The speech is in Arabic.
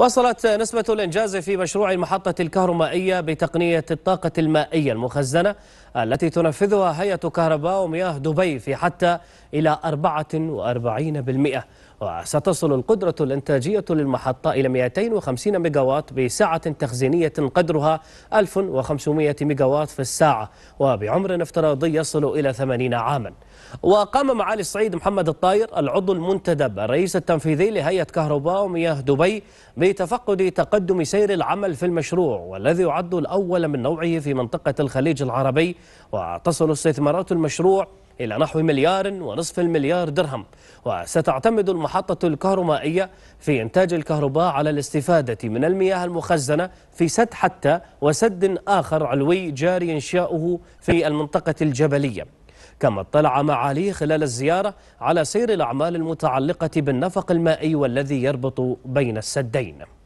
وصلت نسبة الإنجاز في مشروع المحطة الكهرومائية بتقنية الطاقة المائية المخزنة التي تنفذها هيئة كهرباء ومياه دبي في حتى إلى 44% وستصل القدرة الإنتاجية للمحطة إلى 250 ميجاوات بسعة تخزينية قدرها 1500 ميجاوات في الساعة وبعمر افتراضي يصل إلى 80 عاما وقام معالي السعيد محمد الطاير العضو المنتدب الرئيس التنفيذي لهيئة كهرباء ومياه دبي لتفقد تقدم سير العمل في المشروع والذي يعد الأول من نوعه في منطقة الخليج العربي وتصل استثمارات المشروع إلى نحو مليار ونصف المليار درهم وستعتمد المحطة الكهرمائية في إنتاج الكهرباء على الاستفادة من المياه المخزنة في سد حتى وسد آخر علوي جاري إنشاؤه في المنطقة الجبلية كما اطلع معاليه خلال الزيارة على سير الأعمال المتعلقة بالنفق المائي والذي يربط بين السدين